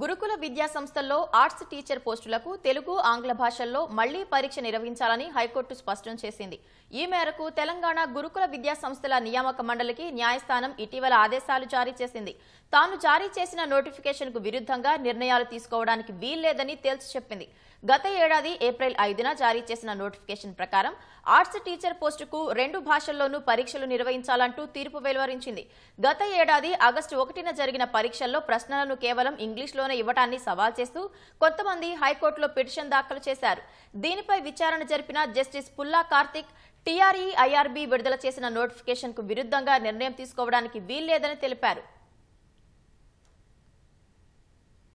గురుకుల విద్యా సంస్థల్లో ఆర్ట్స్ టీచర్ పోస్టులకు తెలుగు ఆంగ్ల భాషల్లో మళ్లీ పరీక్ష నిర్వహించాలని హైకోర్టు స్పష్టం చేసింది ఈ మేరకు తెలంగాణ గురుకుల విద్యా సంస్థల నియామక మండలికి న్యాయస్థానం ఇటీవల ఆదేశాలు జారీ చేసింది తాను జారీ చేసిన నోటిఫికేషన్కు విరుద్ధంగా నిర్ణయాలు తీసుకోవడానికి వీల్లేదని తేల్చి చెప్పింది గత ఏడాది ఏప్రిల్ ఐదున జారీ చేసిన నోటిఫికేషన్ ప్రకారం ఆర్ట్స్ టీచర్ పోస్టుకు రెండు భాషల్లోనూ పరీక్షలు నిర్వహించాలంటూ తీర్పు వెలువరించింది గత ఏడాది ఆగస్టు ఒకటిన జరిగిన పరీక్షల్లో ప్రశ్నలను కేవలం ఇంగ్లీష్లో తేదీలోనే ఇవ్వటాన్ని సవాల్ చేస్తూ కొంతమంది హైకోర్టులో పిటిషన్ దాఖలు చేశారు దీనిపై విచారణ జరిపిన జస్టిస్ పుల్లా కార్తిక్ టీఆర్ఈ ఐఆర్బీ విడుదల చేసిన నోటిఫికేషన్కు విరుద్ధంగా నిర్ణయం తీసుకోవడానికి వీల్లేదని తెలిపారు